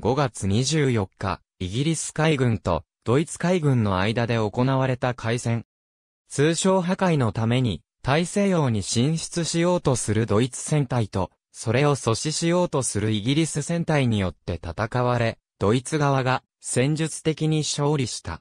5月24日、イギリス海軍とドイツ海軍の間で行われた海戦。通商破壊のために大西洋に進出しようとするドイツ戦隊と、それを阻止しようとするイギリス戦隊によって戦われ、ドイツ側が戦術的に勝利した。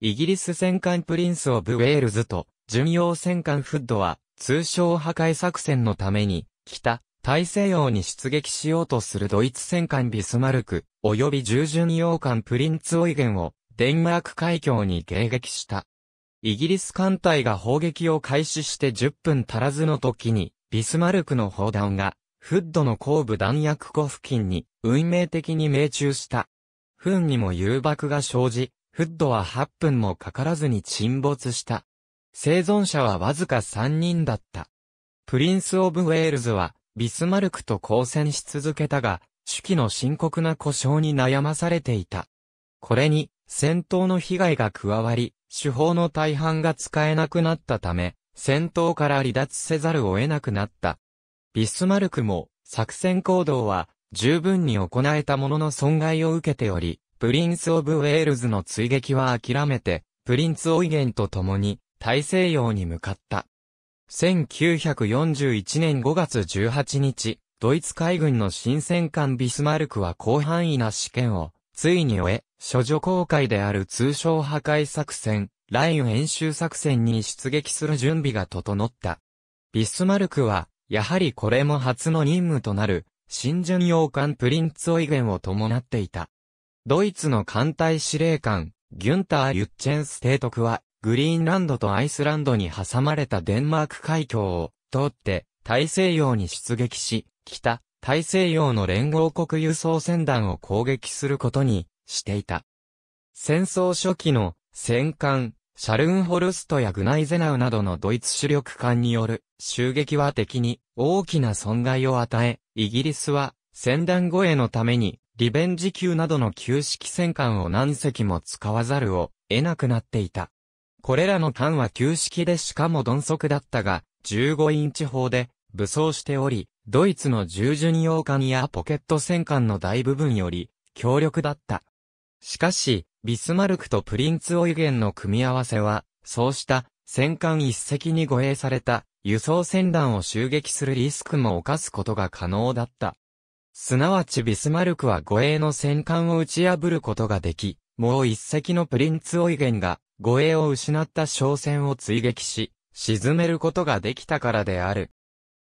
イギリス戦艦プリンス・オブ・ウェールズと巡洋戦艦フッドは通商破壊作戦のために北、大西洋に出撃しようとするドイツ戦艦ビスマルク、及び従順洋艦プリンツオイゲンを、デンマーク海峡に迎撃した。イギリス艦隊が砲撃を開始して10分足らずの時に、ビスマルクの砲弾が、フッドの後部弾薬庫付近に、運命的に命中した。フンにも誘爆が生じ、フッドは8分もかからずに沈没した。生存者はわずか3人だった。プリンス・オブ・ウェールズは、ビスマルクと交戦し続けたが、手記の深刻な故障に悩まされていた。これに、戦闘の被害が加わり、手法の大半が使えなくなったため、戦闘から離脱せざるを得なくなった。ビスマルクも、作戦行動は、十分に行えたものの損害を受けており、プリンス・オブ・ウェールズの追撃は諦めて、プリンツ・オイゲンと共に、大西洋に向かった。1941年5月18日、ドイツ海軍の新戦艦ビスマルクは広範囲な試験を、ついに終え、処女公開である通称破壊作戦、ライン演習作戦に出撃する準備が整った。ビスマルクは、やはりこれも初の任務となる、新巡洋艦プリンツオイゲンを伴っていた。ドイツの艦隊司令官、ギュンター・ユッチェンス提督は、グリーンランドとアイスランドに挟まれたデンマーク海峡を通って大西洋に出撃し、北、大西洋の連合国輸送船団を攻撃することにしていた。戦争初期の戦艦、シャルンホルストやグナイゼナウなどのドイツ主力艦による襲撃は敵に大きな損害を与え、イギリスは戦団護衛のためにリベンジ級などの旧式戦艦を何隻も使わざるを得なくなっていた。これらの艦は旧式でしかも鈍足だったが、15インチ砲で武装しており、ドイツの従順洋艦やポケット戦艦の大部分より強力だった。しかし、ビスマルクとプリンツオイゲンの組み合わせは、そうした戦艦一隻に護衛された輸送船団を襲撃するリスクも犯すことが可能だった。すなわちビスマルクは護衛の戦艦を打ち破ることができ、もう一隻のプリンツ・オイゲンが、護衛を失った商船を追撃し、沈めることができたからである。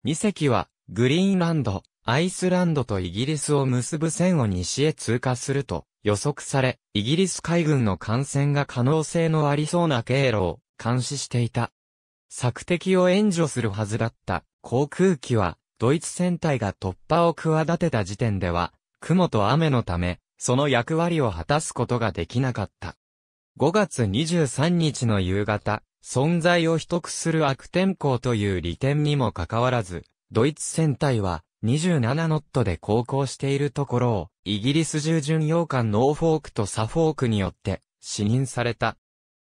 二隻は、グリーンランド、アイスランドとイギリスを結ぶ線を西へ通過すると予測され、イギリス海軍の艦船が可能性のありそうな経路を監視していた。索敵を援助するはずだった航空機は、ドイツ戦隊が突破を企てた時点では、雲と雨のため、その役割を果たすことができなかった。5月23日の夕方、存在を秘匿する悪天候という利点にもかかわらず、ドイツ船隊は27ノットで航行しているところを、イギリス従巡洋艦ノーフォークとサフォークによって死任された。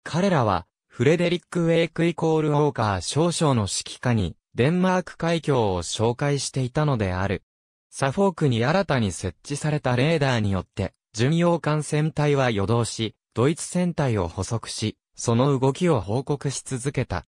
彼らは、フレデリック・ウェイク・イコール・ウォーカー少将の指揮下に、デンマーク海峡を紹介していたのである。サフォークに新たに設置されたレーダーによって、巡洋艦船隊は夜動し、ドイツ船隊を捕捉し、その動きを報告し続けた。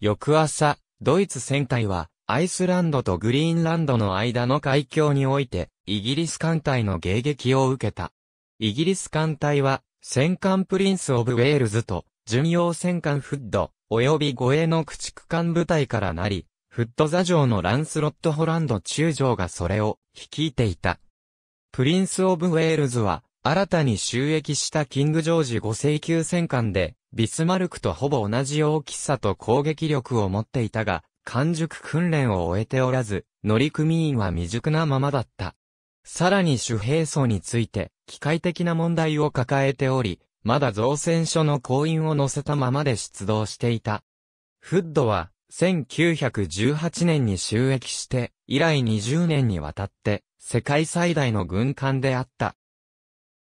翌朝、ドイツ船隊は、アイスランドとグリーンランドの間の海峡において、イギリス艦隊の迎撃を受けた。イギリス艦隊は、戦艦プリンス・オブ・ウェールズと、巡洋戦艦フッド、及び護衛の駆逐艦部隊からなり、フット座城のランスロット・ホランド中将がそれを率いていた。プリンス・オブ・ウェールズは、新たに収益したキング・ジョージ5世級戦艦で、ビスマルクとほぼ同じ大きさと攻撃力を持っていたが、完熟訓練を終えておらず、乗組員は未熟なままだった。さらに主兵装について、機械的な問題を抱えており、まだ造船所の行員を乗せたままで出動していた。フッドは、1918年に収益して、以来20年にわたって、世界最大の軍艦であった。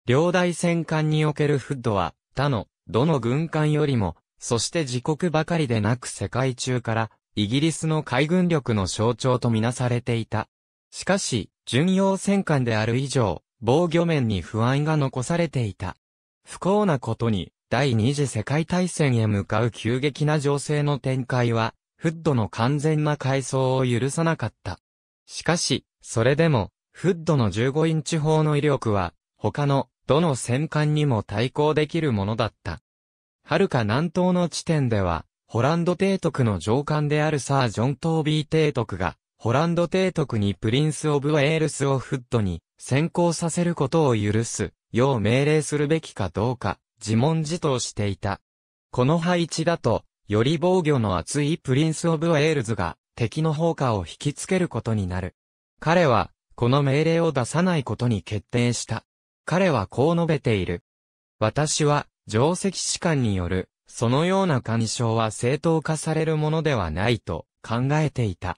両大戦艦におけるフッドは、他の、どの軍艦よりも、そして自国ばかりでなく世界中から、イギリスの海軍力の象徴とみなされていた。しかし、巡洋戦艦である以上、防御面に不安が残されていた。不幸なことに、第二次世界大戦へ向かう急激な情勢の展開は、フッドの完全な改装を許さなかった。しかし、それでも、フッドの15インチ砲の威力は、他の、どの戦艦にも対抗できるものだった。遥か南東の地点では、ホランド提督の上官であるサー・ジョン・トービー提督が、ホランド提督にプリンス・オブ・ウェールスをフッドに先行させることを許す、よう命令するべきかどうか、自問自答していた。この配置だと、より防御の厚いプリンス・オブ・ウェールズが、敵の砲火を引きつけることになる。彼は、この命令を出さないことに決定した。彼はこう述べている。私は、定石士官による、そのような干渉は正当化されるものではないと考えていた。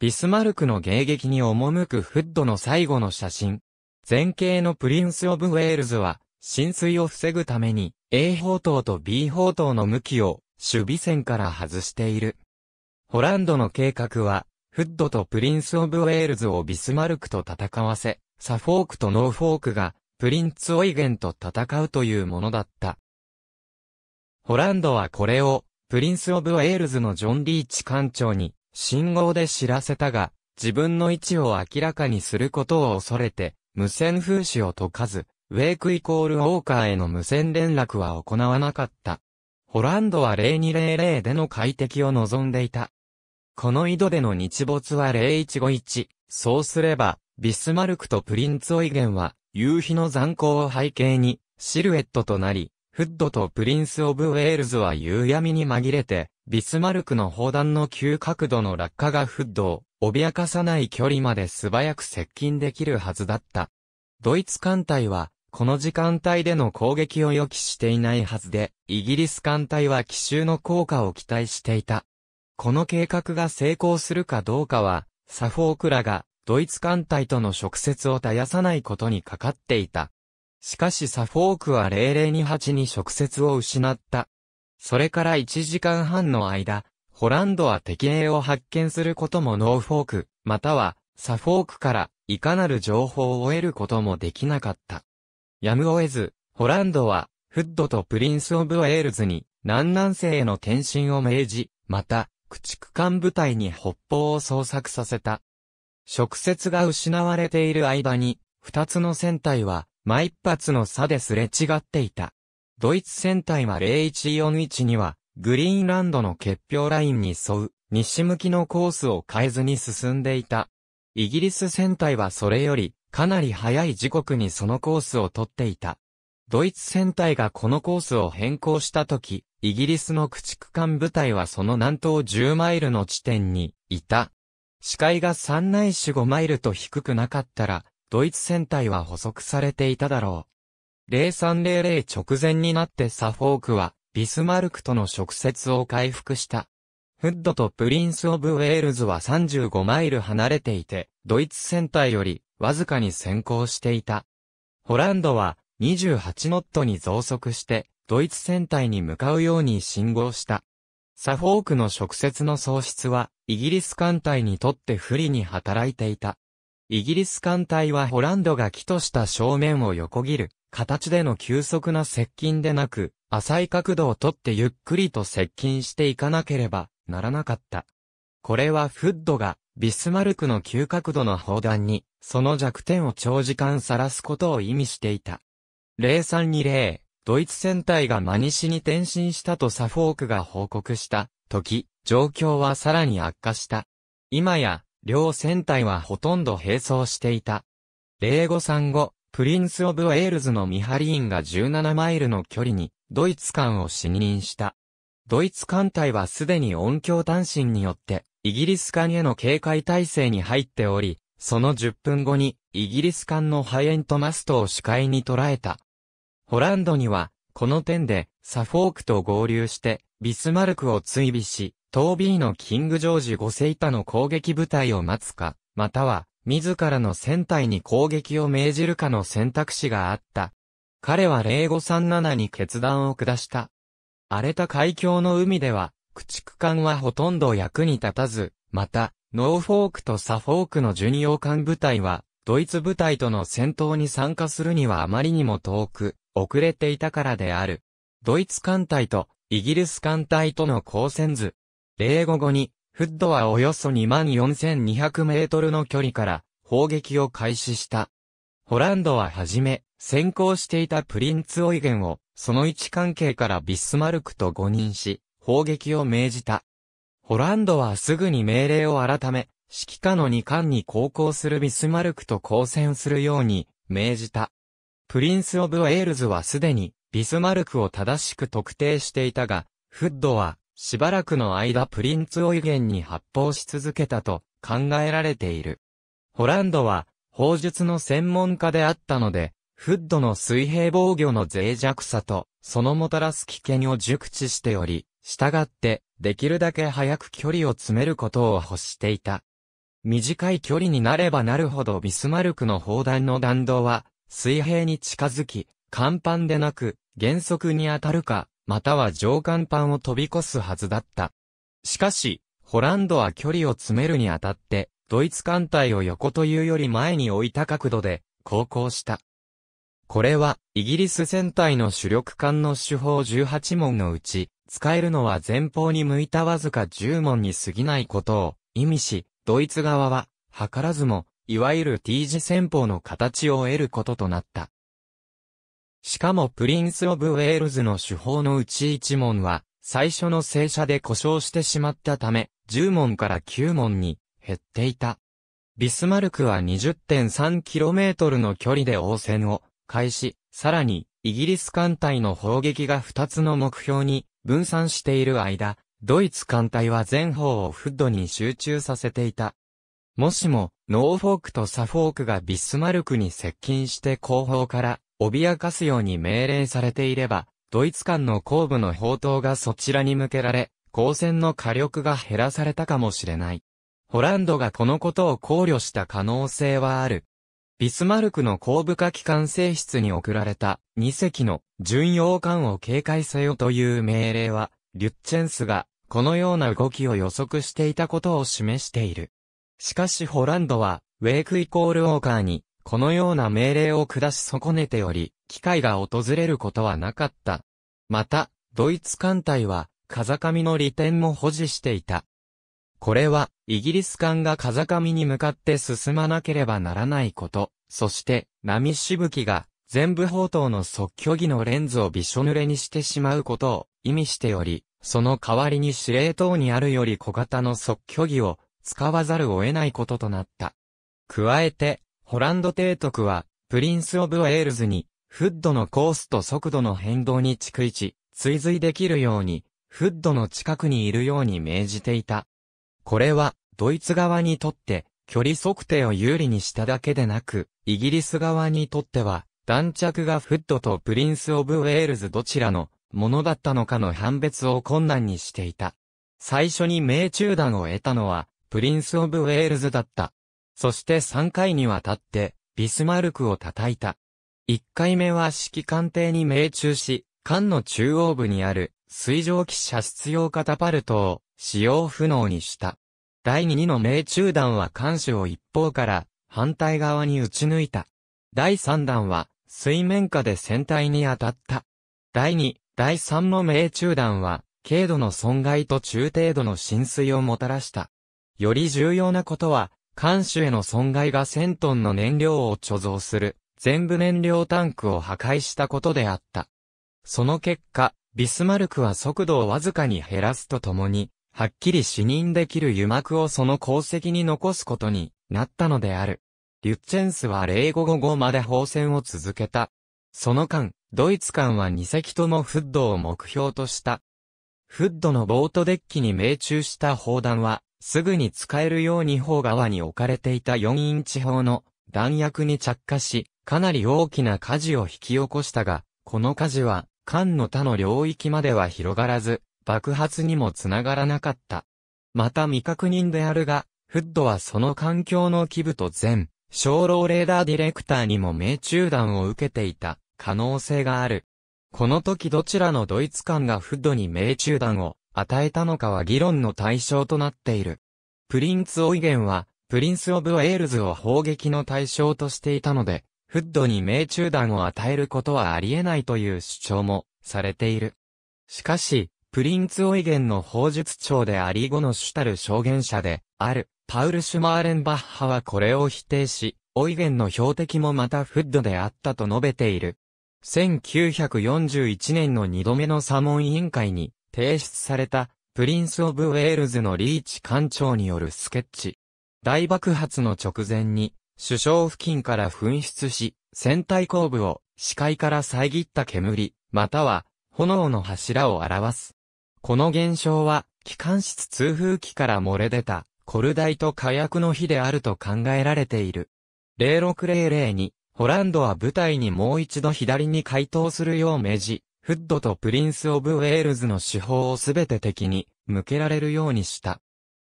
ビスマルクの迎撃に赴くフッドの最後の写真。前景のプリンス・オブ・ウェールズは、浸水を防ぐために、A 砲塔と B 砲塔の向きを守備線から外している。ホランドの計画は、フッドとプリンス・オブ・ウェールズをビスマルクと戦わせ、サフォークとノーフォークが、プリンツ・オイゲンと戦うというものだった。ホランドはこれを、プリンス・オブ・ウェールズのジョン・リーチ艦長に、信号で知らせたが、自分の位置を明らかにすることを恐れて、無線風刺を解かず、ウェイクイコールウォーカーへの無線連絡は行わなかった。ホランドは0200での快適を望んでいた。この井戸での日没は0151。そうすれば、ビスマルクとプリンツオイゲンは、夕日の残光を背景に、シルエットとなり、フッドとプリンス・オブ・ウェールズは夕闇に紛れて、ビスマルクの砲弾の急角度の落下がフッドを脅かさない距離まで素早く接近できるはずだった。ドイツ艦隊はこの時間帯での攻撃を予期していないはずで、イギリス艦隊は奇襲の効果を期待していた。この計画が成功するかどうかは、サフォークらが、ドイツ艦隊との直接を絶やさないことにかかっていた。しかしサフォークは0028に直接を失った。それから1時間半の間、ホランドは敵兵を発見することもノーフォーク、またはサフォークからいかなる情報を得ることもできなかった。やむを得ず、ホランドは、フッドとプリンス・オブ・ウェールズに、南南西への転身を命じ、また、駆逐艦部隊に北方を捜索させた。直接が失われている間に、二つの船体は、毎一発の差ですれ違っていた。ドイツ船体は0141には、グリーンランドの結氷ラインに沿う、西向きのコースを変えずに進んでいた。イギリス船体はそれより、かなり早い時刻にそのコースを取っていた。ドイツ戦隊がこのコースを変更した時、イギリスの駆逐艦部隊はその南東10マイルの地点にいた。視界が3内いし5マイルと低くなかったら、ドイツ戦隊は捕捉されていただろう。0300直前になってサフォークは、ビスマルクとの直接を回復した。フッドとプリンス・オブ・ウェールズは35マイル離れていて、ドイツ戦隊よりわずかに先行していた。ホランドは28ノットに増速して、ドイツ戦隊に向かうように信号した。サフォークの直接の喪失は、イギリス艦隊にとって不利に働いていた。イギリス艦隊はホランドが起とした正面を横切る、形での急速な接近でなく、浅い角度をとってゆっくりと接近していかなければならなかった。これはフッドがビスマルクの急角度の砲弾にその弱点を長時間晒すことを意味していた。0320、ドイツ戦隊が真西に転身したとサフォークが報告した時、状況はさらに悪化した。今や、両戦隊はほとんど並走していた。0535、プリンス・オブ・ウェールズのミハリーンが17マイルの距離に、ドイツ艦を死任した。ドイツ艦隊はすでに音響単身によって、イギリス艦への警戒態勢に入っており、その10分後に、イギリス艦のハイエントマストを視界に捉えた。ホランドには、この点で、サフォークと合流して、ビスマルクを追尾し、トービーのキングジョージ5世板の攻撃部隊を待つか、または、自らの船体に攻撃を命じるかの選択肢があった。彼は0537に決断を下した。荒れた海峡の海では、駆逐艦はほとんど役に立たず、また、ノーフォークとサフォークの巡洋艦部隊は、ドイツ部隊との戦闘に参加するにはあまりにも遠く、遅れていたからである。ドイツ艦隊とイギリス艦隊との交戦図。例語後に、フッドはおよそ24,200メートルの距離から砲撃を開始した。ホランドははじめ、先行していたプリンツ・オイゲンを、その位置関係からビスマルクと誤認し、砲撃を命じた。オランドはすぐに命令を改め、指揮下の2冠に航行するビスマルクと交戦するように命じた。プリンス・オブ・ウェールズはすでにビスマルクを正しく特定していたが、フッドはしばらくの間プリンツ・オイゲンに発砲し続けたと考えられている。ホランドは砲術の専門家であったので、フッドの水平防御の脆弱さと、そのもたらす危険を熟知しており、従って、できるだけ早く距離を詰めることを欲していた。短い距離になればなるほどビスマルクの砲弾の弾道は、水平に近づき、甲板でなく、原則に当たるか、または上甲板を飛び越すはずだった。しかし、ホランドは距離を詰めるにあたって、ドイツ艦隊を横というより前に置いた角度で、航行した。これは、イギリス船体の主力艦の主砲18門のうち、使えるのは前方に向いたわずか10門に過ぎないことを意味し、ドイツ側は、図らずも、いわゆる T 字戦法の形を得ることとなった。しかもプリンス・オブ・ウェールズの手法のうち1門は、最初の正射で故障してしまったため、10門から9門に減っていた。ビスマルクは 20.3km の距離で応戦を開始、さらに、イギリス艦隊の砲撃が2つの目標に分散している間、ドイツ艦隊は全方をフッドに集中させていた。もしも、ノーフォークとサフォークがビスマルクに接近して後方から脅かすように命令されていれば、ドイツ艦の後部の砲塔がそちらに向けられ、光線の火力が減らされたかもしれない。ホランドがこのことを考慮した可能性はある。ビスマルクの後部下機関性質に送られた2隻の巡洋艦を警戒せよという命令は、リュッチェンスがこのような動きを予測していたことを示している。しかしホランドは、ウェイクイコールウォーカーに、このような命令を下し損ねており、機会が訪れることはなかった。また、ドイツ艦隊は、風上の利点も保持していた。これは、イギリス艦が風上に向かって進まなければならないこと、そして、波しぶきが、全部砲塔の即居儀のレンズをびしょ濡れにしてしまうことを意味しており、その代わりに司令塔にあるより小型の即居儀を使わざるを得ないこととなった。加えて、ホランド提督は、プリンス・オブ・ウェールズに、フッドのコースと速度の変動に逐一、追随できるように、フッドの近くにいるように命じていた。これは、ドイツ側にとって、距離測定を有利にしただけでなく、イギリス側にとっては、弾着がフッドとプリンス・オブ・ウェールズどちらのものだったのかの判別を困難にしていた。最初に命中弾を得たのは、プリンス・オブ・ウェールズだった。そして3回にわたって、ビスマルクを叩いた。1回目は指揮官邸に命中し、艦の中央部にある水上気車出用カタパルトを使用不能にした。第2の命中弾は艦首を一方から反対側に撃ち抜いた。第3弾は水面下で船体に当たった。第2、第3の命中弾は軽度の損害と中程度の浸水をもたらした。より重要なことは、艦首への損害が1000トンの燃料を貯蔵する全部燃料タンクを破壊したことであった。その結果、ビスマルクは速度をわずかに減らすとともに、はっきり視認できる油膜をその功績に残すことになったのである。リュッチェンスは0 5 5 5まで放戦を続けた。その間、ドイツ艦は2隻ともフッドを目標とした。フッドのボートデッキに命中した砲弾は、すぐに使えるように砲側に置かれていた4インチ砲の弾薬に着火し、かなり大きな火事を引き起こしたが、この火事は、艦の他の領域までは広がらず、爆発にもつながらなかった。また未確認であるが、フッドはその環境の基部と全、小老レーダーディレクターにも命中弾を受けていた可能性がある。この時どちらのドイツ艦がフッドに命中弾を与えたのかは議論の対象となっている。プリンツ・オイゲンは、プリンス・オブ・ウェールズを砲撃の対象としていたので、フッドに命中弾を与えることはありえないという主張もされている。しかし、プリンツ・オイゲンの法術長であり後の主たる証言者で、ある、パウル・シュマーレンバッハはこれを否定し、オイゲンの標的もまたフッドであったと述べている。1941年の2度目の査問委員会に提出されたプリンス・オブ・ウェールズのリーチ官庁によるスケッチ。大爆発の直前に首相付近から噴出し、船体後部を視界から遮った煙、または炎の柱を表す。この現象は、気管室通風器から漏れ出た、コルダイと火薬の火であると考えられている。0600に、ホランドは舞台にもう一度左に回答するよう命じ、フッドとプリンス・オブ・ウェールズの手法をすべて敵に向けられるようにした。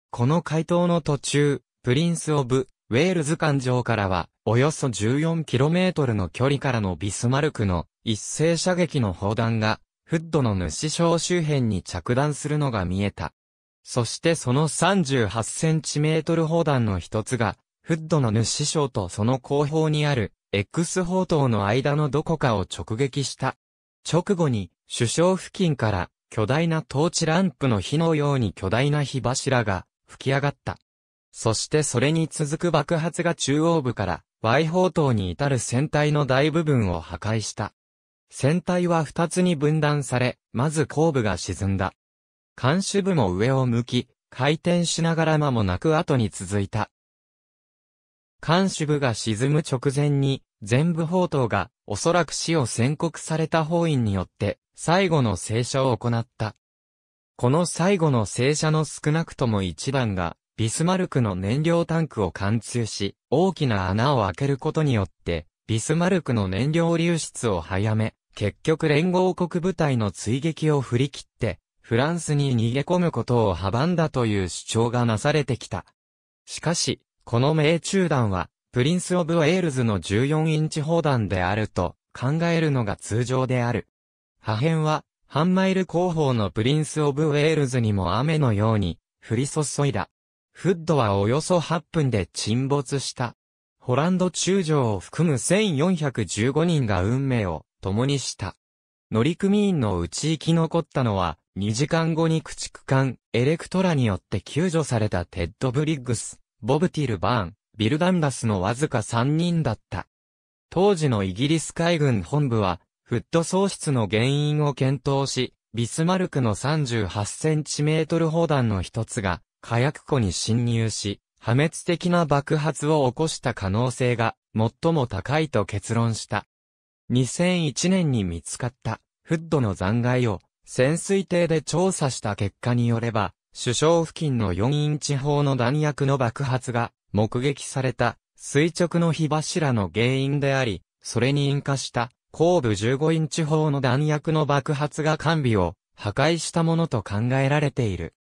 この回答の途中、プリンス・オブ・ウェールズ艦上からは、およそ 14km の距離からのビスマルクの一斉射撃の砲弾がフッドの主将周辺に着弾するのが見えた。そしてその3 8トル砲弾の一つが、フッドの主将とその後方にある X 砲塔の間のどこかを直撃した。直後に、首相付近から巨大なトーチランプの火のように巨大な火柱が吹き上がった。そしてそれに続く爆発が中央部から Y 砲塔に至る船体の大部分を破壊した。船体は二つに分断され、まず後部が沈んだ。監視部も上を向き、回転しながら間もなく後に続いた。監視部が沈む直前に、全部砲塔が、おそらく死を宣告された法院によって、最後の聖車を行った。この最後の聖車の少なくとも一番が、ビスマルクの燃料タンクを貫通し、大きな穴を開けることによって、ビスマルクの燃料流出を早め、結局連合国部隊の追撃を振り切って、フランスに逃げ込むことを阻んだという主張がなされてきた。しかし、この命中弾は、プリンス・オブ・ウェールズの14インチ砲弾であると考えるのが通常である。破片は、ハンマイル後方のプリンス・オブ・ウェールズにも雨のように降り注いだ。フッドはおよそ8分で沈没した。ホランド中将を含む1415人が運命を共にした。乗組員のうち生き残ったのは、2時間後に駆逐艦、エレクトラによって救助されたテッド・ブリッグス、ボブ・ティル・バーン、ビルダンラスのわずか3人だった。当時のイギリス海軍本部は、フット喪失の原因を検討し、ビスマルクの38センチメートル砲弾の一つが、火薬庫に侵入し、破滅的な爆発を起こした可能性が最も高いと結論した。2001年に見つかったフッドの残骸を潜水艇で調査した結果によれば、首相付近の4インチ砲の弾薬の爆発が目撃された垂直の火柱の原因であり、それに引火した後部15インチ砲の弾薬の爆発が完備を破壊したものと考えられている。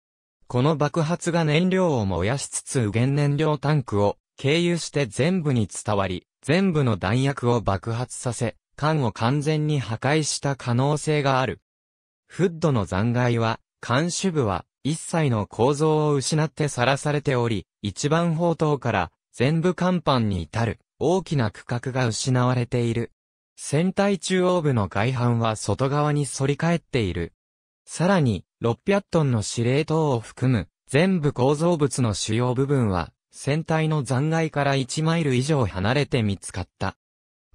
この爆発が燃料を燃やしつつ原燃料タンクを経由して全部に伝わり、全部の弾薬を爆発させ、艦を完全に破壊した可能性がある。フッドの残骸は、艦主部は一切の構造を失ってさらされており、一番砲塔から全部甲板に至る大きな区画が失われている。船体中央部の外板は外側に反り返っている。さらに、600トンの司令塔を含む全部構造物の主要部分は、船体の残骸から1マイル以上離れて見つかった。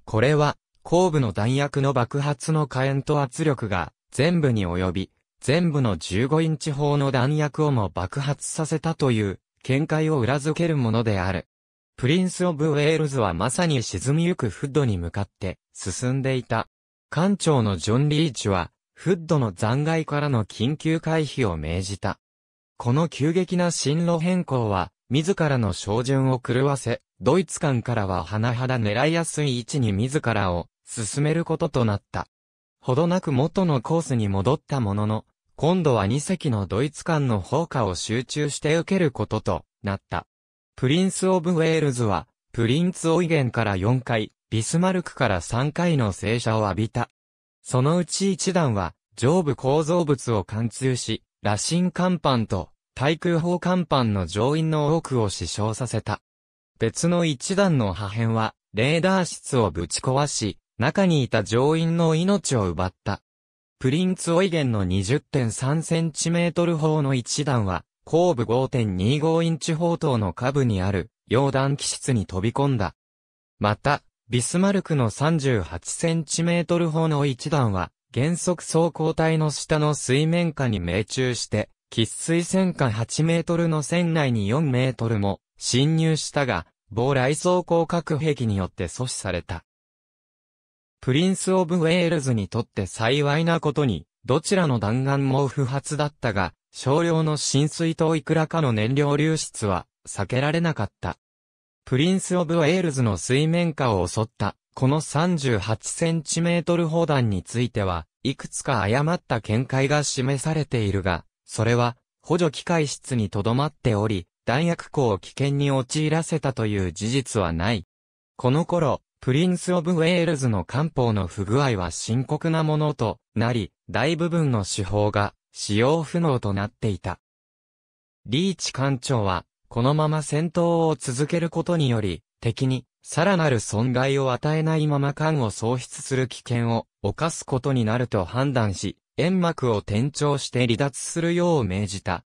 これは、後部の弾薬の爆発の火炎と圧力が全部に及び、全部の15インチ砲の弾薬をも爆発させたという見解を裏付けるものである。プリンス・オブ・ウェールズはまさに沈みゆくフッドに向かって進んでいた。艦長のジョン・リーチは、フッドの残骸からの緊急回避を命じた。この急激な進路変更は、自らの照準を狂わせ、ドイツ艦からは甚だ狙いやすい位置に自らを進めることとなった。ほどなく元のコースに戻ったものの、今度は2隻のドイツ艦の砲火を集中して受けることとなった。プリンス・オブ・ウェールズは、プリンツ・オイゲンから4回、ビスマルクから3回の正射を浴びた。そのうち1弾は、上部構造物を貫通し、羅針甲板と対空砲甲板の乗員の多くを死傷させた。別の1弾の破片は、レーダー室をぶち壊し、中にいた乗員の命を奪った。プリンツオイゲンの 20.3cm 砲の一弾は、後部5.25インチ砲塔の下部にある、溶弾機室に飛び込んだ。また、ビスマルクの 38cm 砲の一弾は、原則走行体の下の水面下に命中して、喫水線下8メートルの船内に4メートルも侵入したが、防雷装甲核兵器によって阻止された。プリンス・オブ・ウェールズにとって幸いなことに、どちらの弾丸も不発だったが、少量の浸水といくらかの燃料流出は避けられなかった。プリンス・オブ・ウェールズの水面下を襲った、この38センチメートル砲弾については、いくつか誤った見解が示されているが、それは、補助機械室に留まっており、弾薬庫を危険に陥らせたという事実はない。この頃、プリンス・オブ・ウェールズの官報の不具合は深刻なものとなり、大部分の手法が使用不能となっていた。リーチ艦長は、このまま戦闘を続けることにより、敵に、さらなる損害を与えないまま艦を喪失する危険を犯すことになると判断し、煙幕を転調して離脱するよう命じた。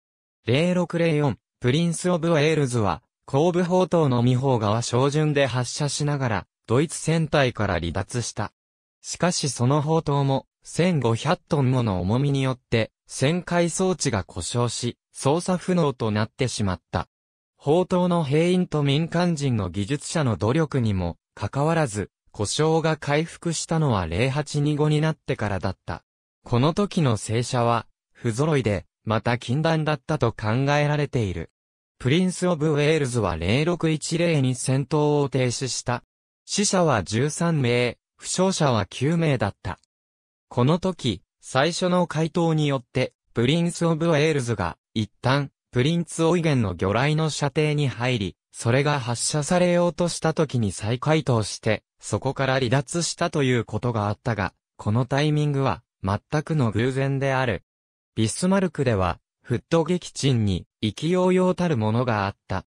0604、プリンス・オブ・ウェールズは、後部砲塔の2砲側照準で発射しながら、ドイツ戦隊から離脱した。しかしその砲塔も、1500トンもの重みによって、旋回装置が故障し、操作不能となってしまった。砲塔の兵員と民間人の技術者の努力にも、かかわらず、故障が回復したのは0825になってからだった。この時の戦車は、不揃いで、また禁断だったと考えられている。プリンス・オブ・ウェールズは0610に戦闘を停止した。死者は13名、負傷者は9名だった。この時、最初の回答によって、プリンス・オブ・ウェールズが、一旦、プリンツ・オイゲンの魚雷の射程に入り、それが発射されようとした時に再回答して、そこから離脱したということがあったが、このタイミングは、全くの偶然である。ビスマルクでは、フット撃沈に、意気揚々たるものがあった。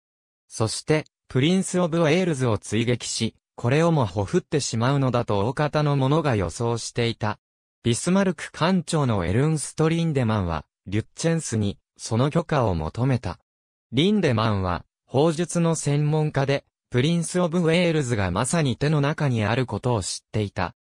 そして、プリンス・オブ・ウェールズを追撃し、これをもほふってしまうのだと大方の者が予想していた。ビスマルク艦長のエルンスト・リンデマンは、リュッチェンスに、その許可を求めた。リンデマンは、法術の専門家で、プリンス・オブ・ウェールズがまさに手の中にあることを知っていた。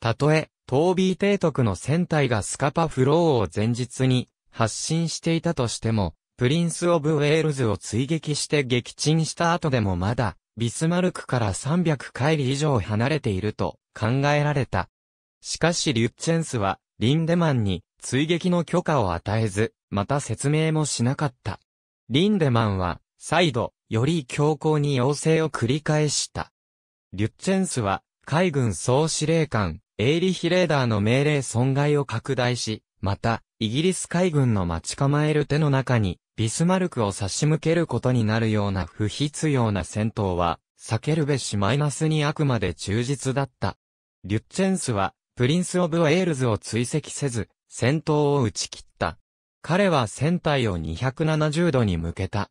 たとえ、トービー提督の船体がスカパフローを前日に発信していたとしても、プリンス・オブ・ウェールズを追撃して撃沈した後でもまだ、ビスマルクから300海里以上離れていると考えられた。しかしリュッチェンスはリンデマンに追撃の許可を与えず、また説明もしなかった。リンデマンは再度より強硬に要請を繰り返した。リュッチェンスは海軍総司令官エイリヒレーダーの命令損害を拡大し、またイギリス海軍の待ち構える手の中に、ビスマルクを差し向けることになるような不必要な戦闘は、避けるべしマイナスにあくまで忠実だった。リュッチェンスは、プリンス・オブ・ウェールズを追跡せず、戦闘を打ち切った。彼は船体を270度に向けた。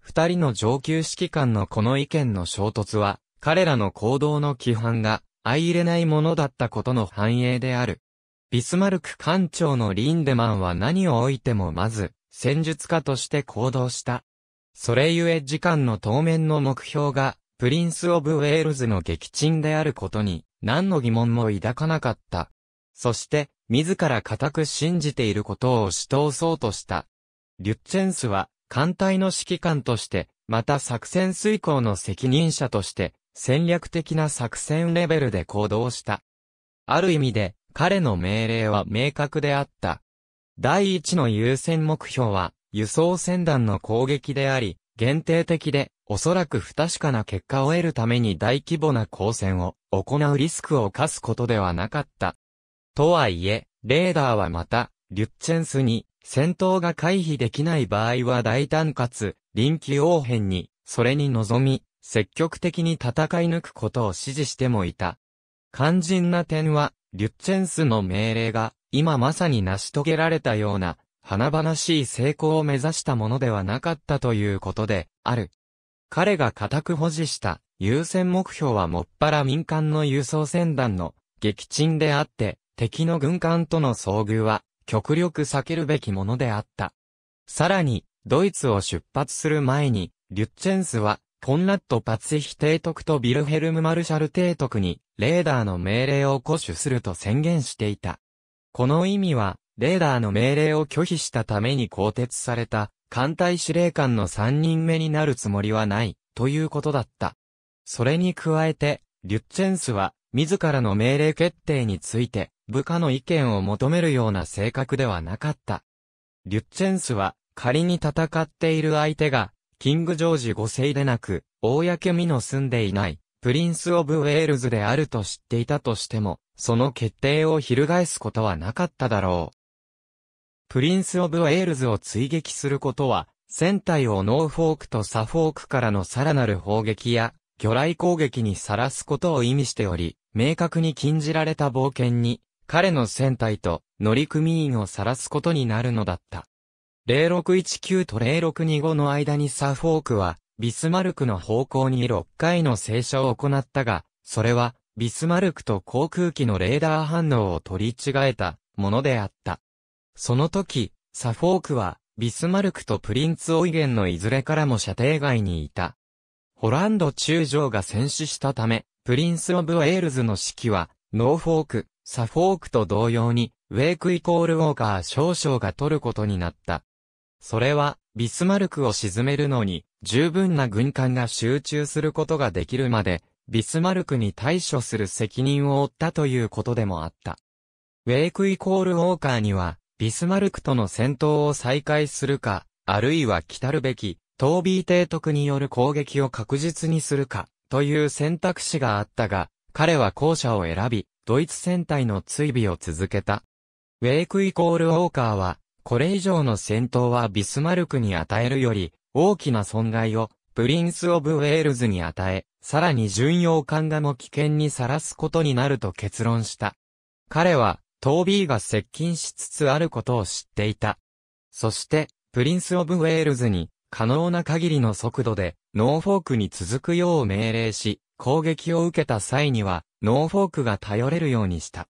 二人の上級指揮官のこの意見の衝突は、彼らの行動の規範が相入れないものだったことの反映である。ビスマルク艦長のリンデマンは何をおいてもまず、戦術家として行動した。それゆえ時間の当面の目標が、プリンス・オブ・ウェールズの撃沈であることに、何の疑問も抱かなかった。そして、自ら固く信じていることを押し通そうとした。リュッチェンスは、艦隊の指揮官として、また作戦遂行の責任者として、戦略的な作戦レベルで行動した。ある意味で、彼の命令は明確であった。第一の優先目標は、輸送船団の攻撃であり、限定的で、おそらく不確かな結果を得るために大規模な交戦を行うリスクを課すことではなかった。とはいえ、レーダーはまた、リュッチェンスに、戦闘が回避できない場合は大胆かつ、臨機応変に、それに臨み、積極的に戦い抜くことを指示してもいた。肝心な点は、リュッツェンスの命令が、今まさに成し遂げられたような、華々しい成功を目指したものではなかったということで、ある。彼が固く保持した優先目標はもっぱら民間の輸送船団の撃沈であって、敵の軍艦との遭遇は極力避けるべきものであった。さらに、ドイツを出発する前に、リュッチェンスは、コンラット・パツヒ提督とビルヘルム・マルシャル提督に、レーダーの命令を固守すると宣言していた。この意味は、レーダーの命令を拒否したために更迭された、艦隊司令官の3人目になるつもりはない、ということだった。それに加えて、リュッチェンスは、自らの命令決定について、部下の意見を求めるような性格ではなかった。リュッチェンスは、仮に戦っている相手が、キングジョージ5世でなく、公身の住んでいない、プリンス・オブ・ウェールズであると知っていたとしても、その決定を翻すことはなかっただろう。プリンス・オブ・ウェールズを追撃することは、船体をノーフォークとサフォークからのさらなる砲撃や、魚雷攻撃にさらすことを意味しており、明確に禁じられた冒険に、彼の船体と乗組員を晒すことになるのだった。0619と0625の間にサフォークは、ビスマルクの方向に6回の正射を行ったが、それは、ビスマルクと航空機のレーダー反応を取り違えたものであった。その時、サフォークは、ビスマルクとプリンツ・オイゲンのいずれからも射程外にいた。ホランド中将が戦死したため、プリンス・オブ・ウェールズの指揮は、ノーフォーク、サフォークと同様に、ウェイクイコールウォーカー少将が取ることになった。それは、ビスマルクを沈めるのに、十分な軍艦が集中することができるまで、ビスマルクに対処する責任を負ったということでもあった。ウェイクイコールウォーカーには、ビスマルクとの戦闘を再開するか、あるいは来るべき、トービー提督による攻撃を確実にするか、という選択肢があったが、彼は後者を選び、ドイツ戦隊の追尾を続けた。ウェイクイコールウォーカーは、これ以上の戦闘はビスマルクに与えるより、大きな損害を、プリンス・オブ・ウェールズに与え、さらに巡洋艦がも危険にさらすことになると結論した。彼は、トービーが接近しつつあることを知っていた。そして、プリンス・オブ・ウェールズに、可能な限りの速度で、ノーフォークに続くよう命令し、攻撃を受けた際には、ノーフォークが頼れるようにした。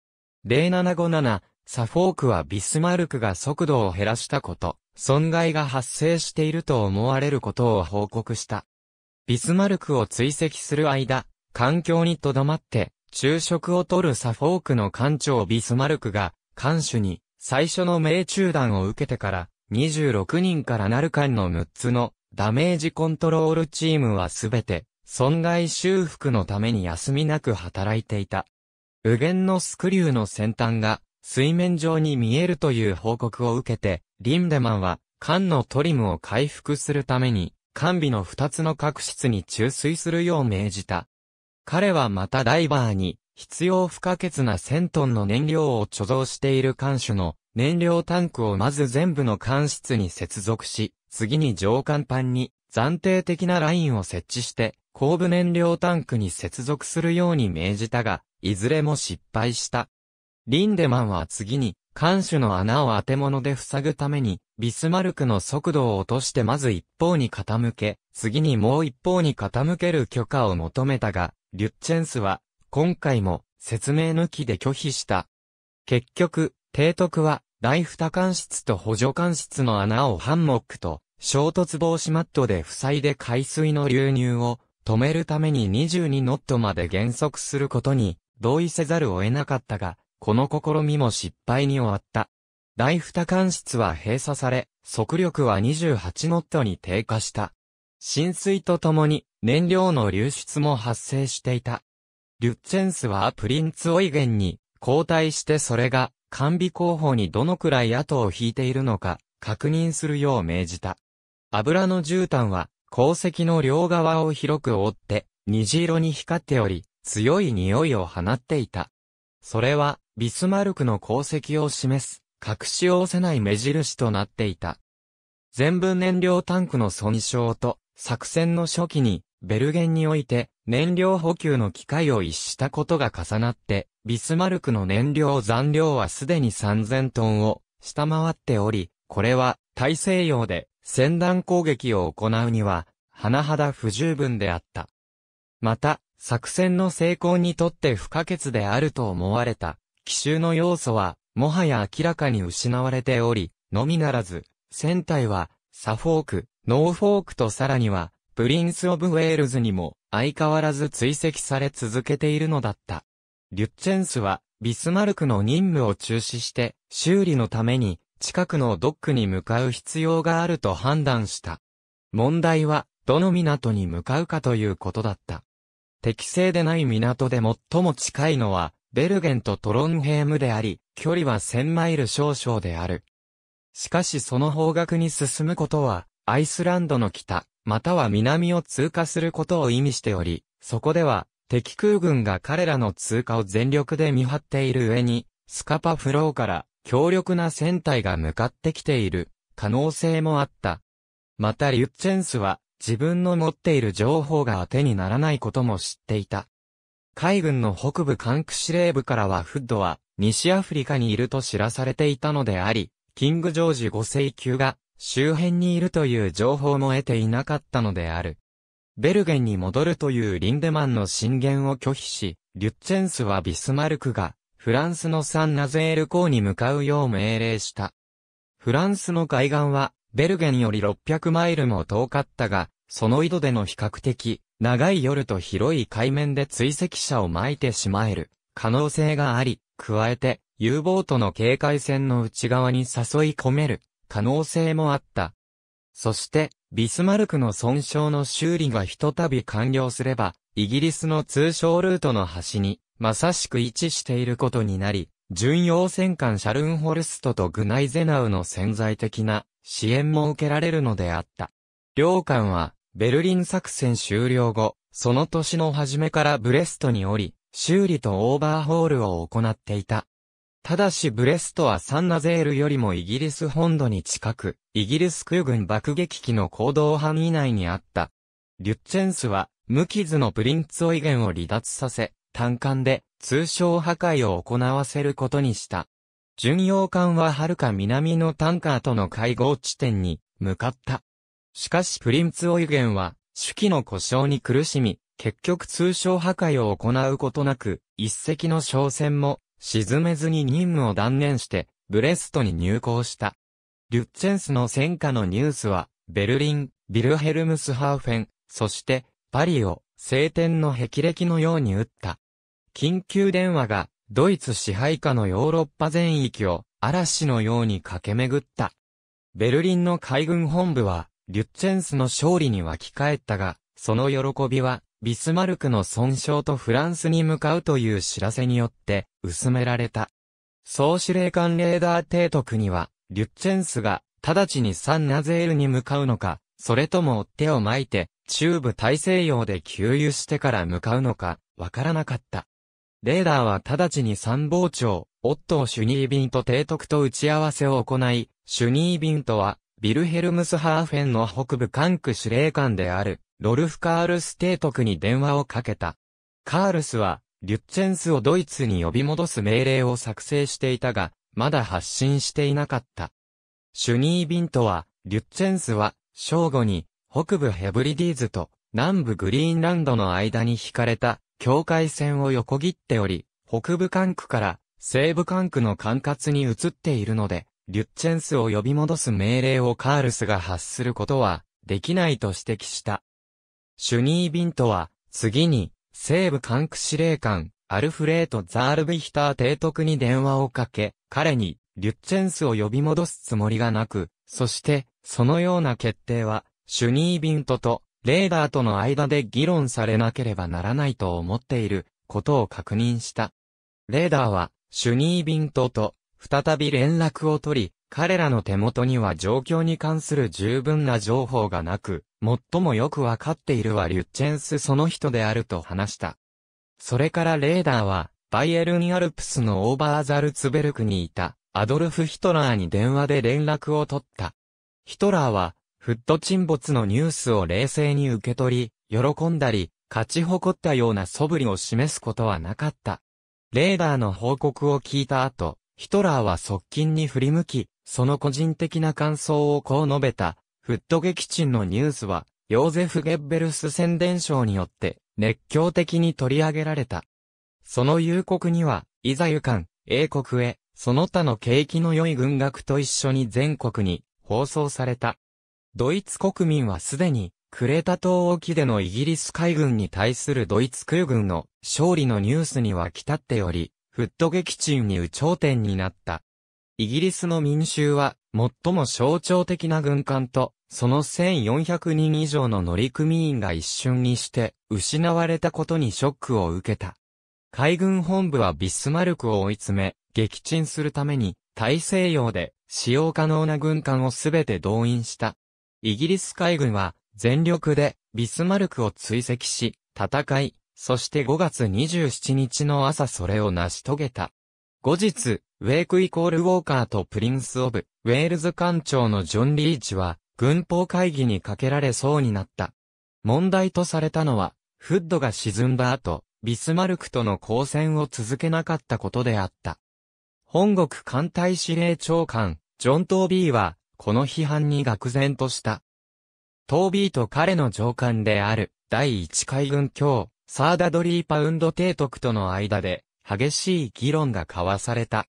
0757サフォークはビスマルクが速度を減らしたこと、損害が発生していると思われることを報告した。ビスマルクを追跡する間、環境に留まって、昼食をとるサフォークの艦長ビスマルクが、艦首に最初の命中弾を受けてから、26人からなる間の6つのダメージコントロールチームはすべて、損害修復のために休みなく働いていた。右舷のスクリューの先端が水面上に見えるという報告を受けて、リンデマンは、缶のトリムを回復するために、缶尾の二つの角質に注水するよう命じた。彼はまたダイバーに、必要不可欠な1000トンの燃料を貯蔵している艦首の燃料タンクをまず全部の艦室に接続し、次に上艦板に暫定的なラインを設置して、後部燃料タンクに接続するように命じたが、いずれも失敗した。リンデマンは次に、艦首の穴を当て物で塞ぐために、ビスマルクの速度を落としてまず一方に傾け、次にもう一方に傾ける許可を求めたが、リュッチェンスは、今回も、説明抜きで拒否した。結局、提督は、大二艦室と補助艦室の穴をハンモックと、衝突防止マットで塞いで海水の流入を止めるために22ノットまで減速することに同意せざるを得なかったが、この試みも失敗に終わった。大二間室は閉鎖され、速力は28ノットに低下した。浸水とともに燃料の流出も発生していた。リュッチェンスはプリンツオイゲンに交代してそれが完備候補にどのくらい後を引いているのか確認するよう命じた。油の絨毯は鉱石の両側を広く覆って虹色に光っており強い匂いを放っていた。それはビスマルクの功績を示す、隠しを押せない目印となっていた。全部燃料タンクの損傷と、作戦の初期に、ベルゲンにおいて、燃料補給の機会を逸したことが重なって、ビスマルクの燃料残量はすでに3000トンを下回っており、これは大西洋で戦断攻撃を行うには、甚だ不十分であった。また、作戦の成功にとって不可欠であると思われた、奇襲の要素は、もはや明らかに失われており、のみならず、船体は、サフォーク、ノーフォークとさらには、プリンス・オブ・ウェールズにも、相変わらず追跡され続けているのだった。リュッチェンスは、ビスマルクの任務を中止して、修理のために、近くのドックに向かう必要があると判断した。問題は、どの港に向かうかということだった。適正でない港で最も近いのは、ベルゲンとトロンヘームであり、距離は1000マイル少々である。しかしその方角に進むことは、アイスランドの北、または南を通過することを意味しており、そこでは、敵空軍が彼らの通過を全力で見張っている上に、スカパフローから強力な船体が向かってきている可能性もあった。またリュッチェンスは自分の持っている情報が当てにならないことも知っていた。海軍の北部管区司令部からはフッドは西アフリカにいると知らされていたのであり、キング・ジョージ5世級が周辺にいるという情報も得ていなかったのである。ベルゲンに戻るというリンデマンの進言を拒否し、リュッチェンスはビスマルクがフランスのサン・ナゼール港に向かうよう命令した。フランスの海岸はベルゲンより600マイルも遠かったが、その井戸での比較的、長い夜と広い海面で追跡者を撒いてしまえる可能性があり、加えて、U ボートの警戒線の内側に誘い込める可能性もあった。そして、ビスマルクの損傷の修理がひとたび完了すれば、イギリスの通称ルートの端に、まさしく位置していることになり、巡洋戦艦シャルンホルストとグナイゼナウの潜在的な支援も受けられるのであった。両艦は、ベルリン作戦終了後、その年の初めからブレストに降り、修理とオーバーホールを行っていた。ただしブレストはサンナゼールよりもイギリス本土に近く、イギリス空軍爆撃機の行動範囲内にあった。リュッチェンスは、無傷のプリンツオイゲンを離脱させ、単管で通商破壊を行わせることにした。巡洋艦は遥か南のタンカーとの会合地点に向かった。しかしプリンツオイゲンは、手記の故障に苦しみ、結局通商破壊を行うことなく、一隻の商船も沈めずに任務を断念して、ブレストに入港した。リュッチェンスの戦火のニュースは、ベルリン、ビルヘルムスハーフェン、そして、パリを、晴天の霹靂のように打った。緊急電話が、ドイツ支配下のヨーロッパ全域を、嵐のように駆け巡った。ベルリンの海軍本部は、リュッツェンスの勝利に湧き返ったが、その喜びは、ビスマルクの損傷とフランスに向かうという知らせによって、薄められた。総司令官レーダー提督には、リュッツェンスが、直ちにサンナゼールに向かうのか、それとも手を巻いて、中部大西洋で給油してから向かうのか、わからなかった。レーダーは直ちに参謀長、オットー・シュニービンと提督と打ち合わせを行い、シュニービンとは、ビルヘルムスハーフェンの北部管区司令官である、ロルフ・カールス提督に電話をかけた。カールスは、リュッチェンスをドイツに呼び戻す命令を作成していたが、まだ発信していなかった。シュニービントは、リュッチェンスは、正午に、北部ヘブリディーズと、南部グリーンランドの間に引かれた、境界線を横切っており、北部管区から、西部管区の管轄に移っているので、リュッチェンスを呼び戻す命令をカールスが発することは、できないと指摘した。シュニー・ビントは、次に、西部管区司令官、アルフレート・ザールビヒター提督に電話をかけ、彼に、リュッチェンスを呼び戻すつもりがなく、そして、そのような決定は、シュニー・ビントと、レーダーとの間で議論されなければならないと思っていることを確認した。レーダーは、シュニー・ビントと再び連絡を取り、彼らの手元には状況に関する十分な情報がなく、最もよくわかっているはリュッチェンスその人であると話した。それからレーダーは、バイエルニアルプスのオーバーザルツベルクにいた、アドルフ・ヒトラーに電話で連絡を取った。ヒトラーは、フット沈没のニュースを冷静に受け取り、喜んだり、勝ち誇ったような素振りを示すことはなかった。レーダーの報告を聞いた後、ヒトラーは側近に振り向き、その個人的な感想をこう述べた、フット撃沈のニュースは、ヨーゼフ・ゲッベルス宣伝賞によって熱狂的に取り上げられた。その夕刻には、いざゆかん、英国へ、その他の景気の良い軍学と一緒に全国に放送された。ドイツ国民はすでに、クレタ島沖でのイギリス海軍に対するドイツ空軍の勝利のニュースには来たっており、フット撃沈に有頂点になった。イギリスの民衆は、最も象徴的な軍艦と、その1400人以上の乗組員が一瞬にして、失われたことにショックを受けた。海軍本部はビスマルクを追い詰め、撃沈するために、大西洋で使用可能な軍艦をすべて動員した。イギリス海軍は全力でビスマルクを追跡し、戦い、そして5月27日の朝それを成し遂げた。後日、ウェイクイコールウォーカーとプリンス・オブ・ウェールズ艦長のジョン・リーチは、軍法会議にかけられそうになった。問題とされたのは、フッドが沈んだ後、ビスマルクとの交戦を続けなかったことであった。本国艦隊司令長官、ジョン・トービーは、この批判に愕然とした。トービーと彼の上官である、第一海軍卿、サーダドリーパウンド提督との間で、激しい議論が交わされた。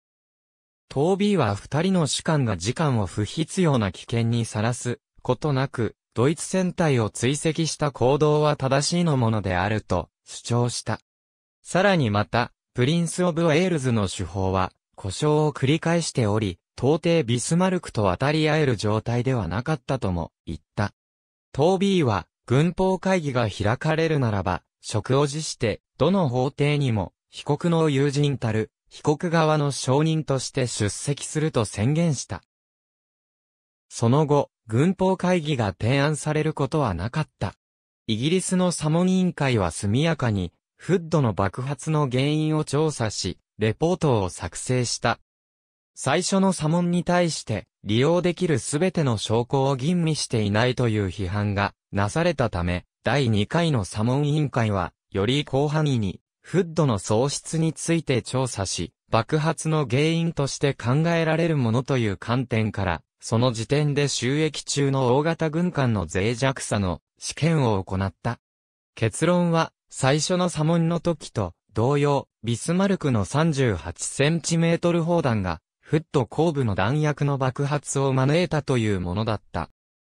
トービーは二人の士官が時間を不必要な危険にさらすことなく、ドイツ戦隊を追跡した行動は正しいのものであると主張した。さらにまた、プリンス・オブ・ウェールズの手法は、故障を繰り返しており、到底ビスマルクと渡り合える状態ではなかったとも言った。トービーは、軍法会議が開かれるならば、職を辞して、どの法廷にも、被告の友人たる、被告側の証人として出席すると宣言した。その後、軍法会議が提案されることはなかった。イギリスのサモン委員会は速やかに、フッドの爆発の原因を調査し、レポートを作成した。最初のサモンに対して、利用できるすべての証拠を吟味していないという批判がなされたため、第2回の査問委員会は、より広範囲に、フッドの喪失について調査し、爆発の原因として考えられるものという観点から、その時点で収益中の大型軍艦の脆弱さの試験を行った。結論は、最初の査問の時と同様、ビスマルクの3 8トル砲弾が、フッド後部の弾薬の爆発を招いたというものだった。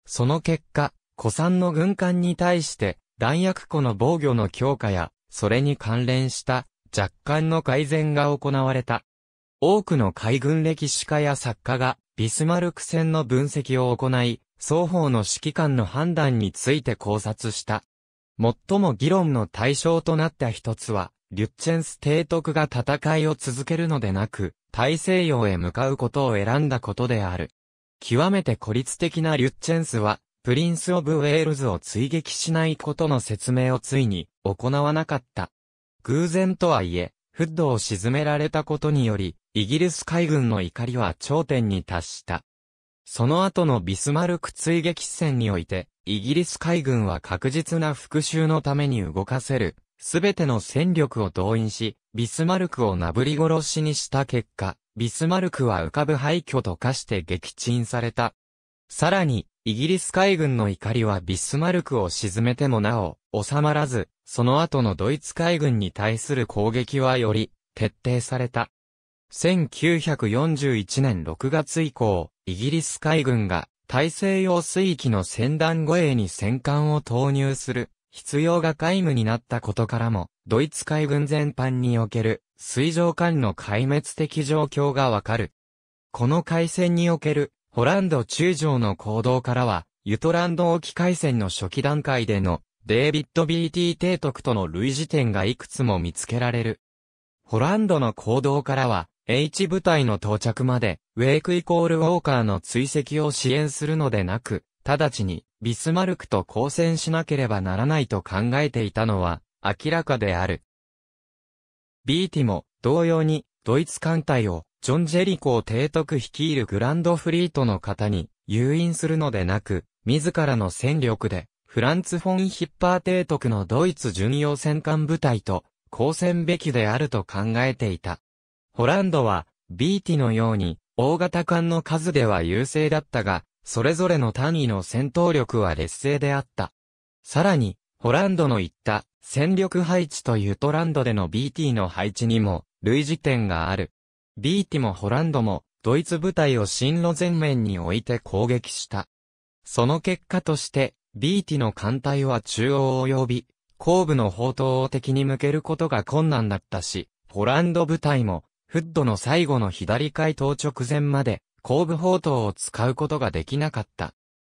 その結果、古参の軍艦に対して弾薬庫の防御の強化や、それに関連した若干の改善が行われた。多くの海軍歴史家や作家がビスマルク戦の分析を行い、双方の指揮官の判断について考察した。最も議論の対象となった一つは、リュッチェンス提督が戦いを続けるのでなく、大西洋へ向かうことを選んだことである。極めて孤立的なリュッチェンスは、プリンス・オブ・ウェールズを追撃しないことの説明をついに行わなかった。偶然とはいえ、フッドを沈められたことにより、イギリス海軍の怒りは頂点に達した。その後のビスマルク追撃戦において、イギリス海軍は確実な復讐のために動かせる、すべての戦力を動員し、ビスマルクをなぶり殺しにした結果、ビスマルクは浮かぶ廃墟と化して撃沈された。さらに、イギリス海軍の怒りはビスマルクを沈めてもなお、収まらず、その後のドイツ海軍に対する攻撃はより、徹底された。1941年6月以降、イギリス海軍が大西洋水域の船団護衛に戦艦を投入する必要が皆無になったことからも、ドイツ海軍全般における水上艦の壊滅的状況がわかる。この海戦におけるホランド中将の行動からは、ユトランド沖海戦の初期段階での、デービッド・ B.T. 提督との類似点がいくつも見つけられる。ホランドの行動からは、H 部隊の到着まで、ウェイクイコールウォーカーの追跡を支援するのでなく、直ちに、ビスマルクと交戦しなければならないと考えていたのは、明らかである。ビーティも、同様に、ドイツ艦隊を、ジョン・ジェリコを提督率いるグランドフリートの方に、誘引するのでなく、自らの戦力で、フランツ・フォン・ヒッパー提督のドイツ巡洋戦艦部隊と、交戦べきであると考えていた。ホランドは、ビーティのように、大型艦の数では優勢だったが、それぞれの単位の戦闘力は劣勢であった。さらに、ホランドの言った、戦力配置とユトランドでの BT の配置にも、類似点がある。ビーティもホランドも、ドイツ部隊を進路前面に置いて攻撃した。その結果として、ビーティの艦隊は中央及び、後部の砲塔を敵に向けることが困難だったし、ホランド部隊も、フッドの最後の左回頭直前まで、後部砲塔を使うことができなかった。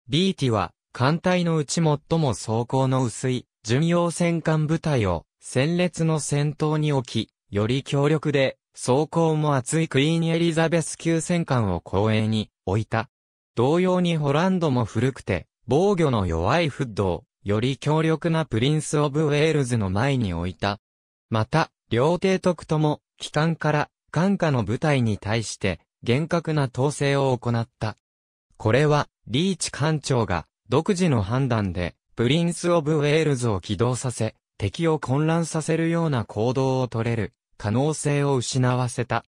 ビーティは、艦隊のうち最も装甲の薄い、巡洋戦艦部隊を、戦列の先頭に置き、より強力で、走行も厚いクイーンエリザベス級戦艦を後衛に置いた。同様にホランドも古くて、防御の弱いフッドを、より強力なプリンス・オブ・ウェールズの前に置いた。また、両帝徳とも、機関から、艦下の部隊に対して、厳格な統制を行った。これは、リーチ艦長が、独自の判断で、プリンス・オブ・ウェールズを起動させ、敵を混乱させるような行動を取れる、可能性を失わせた。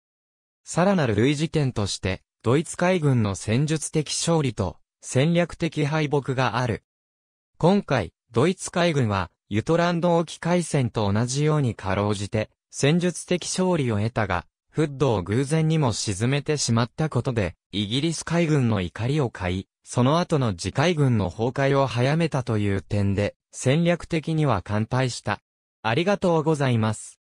さらなる類似点として、ドイツ海軍の戦術的勝利と戦略的敗北がある。今回、ドイツ海軍は、ユトランド沖海戦と同じようにかろうじて、戦術的勝利を得たが、フッドを偶然にも沈めてしまったことで、イギリス海軍の怒りを買い、その後の次海軍の崩壊を早めたという点で、戦略的には完敗した。ありがとうございます。